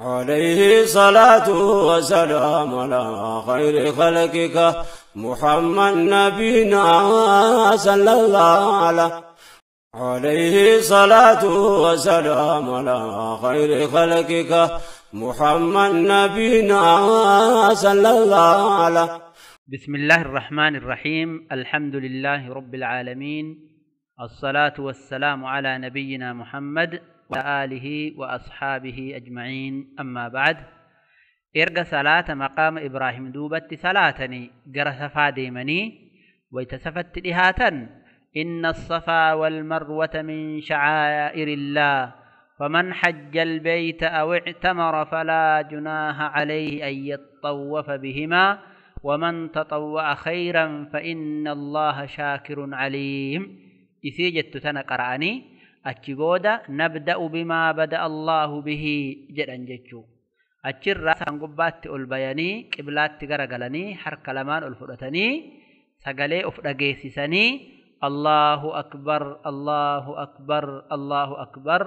عليه صلاة وسلام على خير خلقك محمد نبينا صلى الله عليه عليه صلاة وسلام على خير خلقك محمد نبينا صلى الله عليه بسم الله الرحمن الرحيم الحمد لله رب العالمين الصلاة والسلام على نبينا محمد وآله وأصحابه أجمعين أما بعد إرقى صلاة مقام إبراهيم دوبت صلاتني قرى صفا ديمني ويتسفت لهاتن إن الصفا والمروة من شعائر الله فمن حج البيت أو اعتمر فلا جناه عليه أن يطوف بهما ومن تطوع خيرا فإن الله شاكر عليم إثيجت جدت قرأني أتشبودا نبدأ بما بدأ الله به جران جتشو أتشر راسا قبات البياني كبلات غرقلني حر كلمان الفرطني سقلي أفرقيسي سني الله أكبر الله أكبر الله أكبر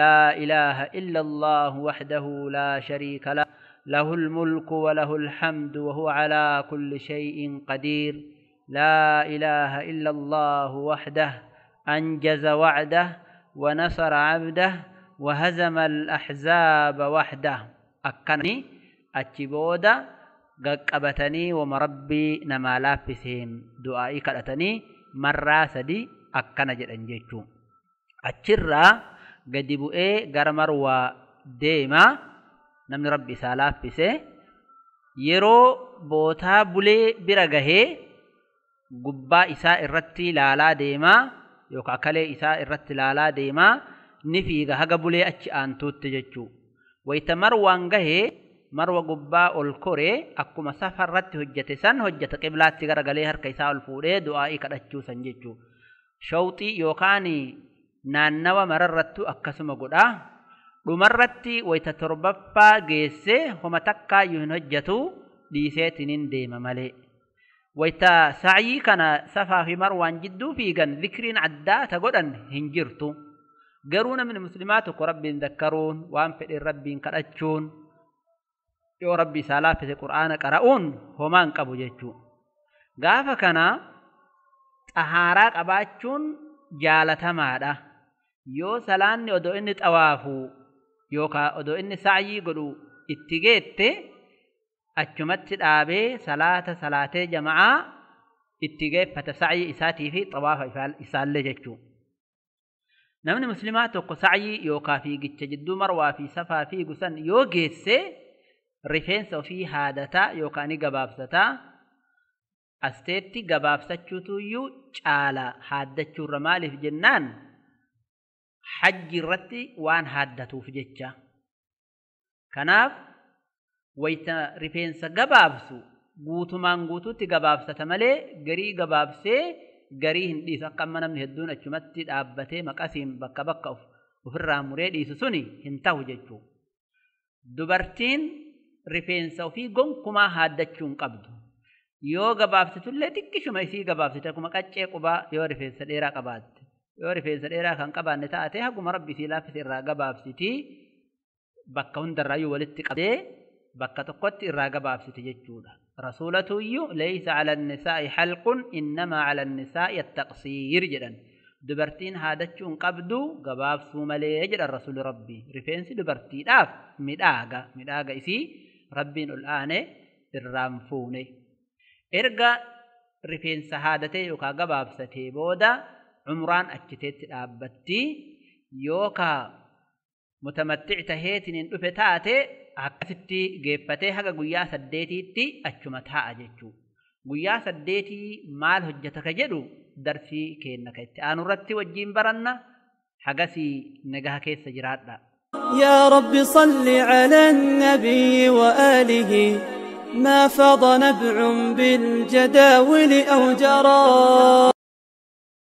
لا إله إلا الله وحده لا شريك له له الملك وله الحمد وهو على كل شيء قدير لا إله إلا الله وحده أنجز وعده Waana abda waajiraalee zamaaxzaaba waxda akkana achi booda qabatanii waama Rabbi nama laaffiseeen du'aayii kadhatanii marraa sadii akkana jedhan jechuun. Achirra gadi bu'ee gara marwaa deema. Namni Rabbi isaa laaffise. Yeroo bootaa bulee bira gahee gubbaa isaa irratti laalaa deema. yookaan kalee isaa irratti ilaalaa deemaa ni fiiga haga bulee achi aantuutti jechuu wayita marwaan gahee marwa gubbaa ol koree akkuma safarratti hojjate san hojjata qiblaatti garagalee harka isaa ol fuudhee du'aa'ii kadhachuu san jechuu shawxii yookaan naannawa mararrattu akkasuma godhaa dhumarratti wayita torbaffaa geessee homa takkaayyuu hin hojjatu dhiiseetiniin deema malee. waytaa sa'ii kana safaa fi marwaan jidduu fiigan zikriin addaa ta godhan hin jirtu garuu namni muslimaa tokko rabbiin dakkaruun, waan fedhin rabbiin kadhachuun yoo rabbi isaa laaffise qur'aana qara'uun homaan qabu jechuu gaafa kana xahaaraa qabaachuun jaalatamaadha yoo salaanni odoo inni xawaafuu yookaan odoo inni sa'ii godhu itti geette achumatti dhaabee salaata salaatee jam'aa itti geeffata sacyi isaatii fi xawaafa isaallee jechuudha. Namni muslimaa tokko sa'ii yookaan fiigicha jidduu marwaa fi safaa fiigu san yoo geessee rifeensa ofii haadataa yookaan ni gabaabsataa asteetti gabaabsachuutuyyuu caala haaddachuurra maaliif jennaan hajji irratti waan haaddatuuf jecha. Kanaaf wayta rifeensa gabaabsu guutumaan guutuutti gabaabsata malee garii gabaabsee garii hin dhiisu akka amma namni hedduun achumatti dhaabbatee maqasiin bakka bakka ofirraa muree dhiisu suni hin ta'u jechuu dubartiin rifeensa ofii gonkumaa haaddachuu hin qabdu yoo gabaabsitullee xiqqishuma isii gabaabsite kuma qaccee qubaa yoo rifeensa dheeraa qabaatte yoo rifeensa dheeraa kan qabaanne taate haguma rabbi isii laaffise irraa gabaabsitii bakka hundarraayyuu walitti qabdee bakka tokkotti irraa gabaabsite jechuudha rasuulatuyyuu laysa ala nisaa'i halqun innamaa ala nisaa'i attaqsiir jedhan dubartiin haadachuu hin qabdu gabaabsuu malee jedhan rasuuli rabbii rifeensi dubartiidhaaf midhaaga midhaaga isii rabbiin ol aane irraan fuune erga rifeensa haadatee yookaan gabaabsatee booda cumraan achiteetti dhaabbattii yookaan متمتعت هيتن ان دفتاته اكفتي جيفته حق غيا سديتي اچمتا اجچو غيا سديتي مال حجتك جدو درسي كينك انا رتي وجين برنا حقسي نغه كيس يا رب صل على النبي واله ما فض نبع بالجداول او جرى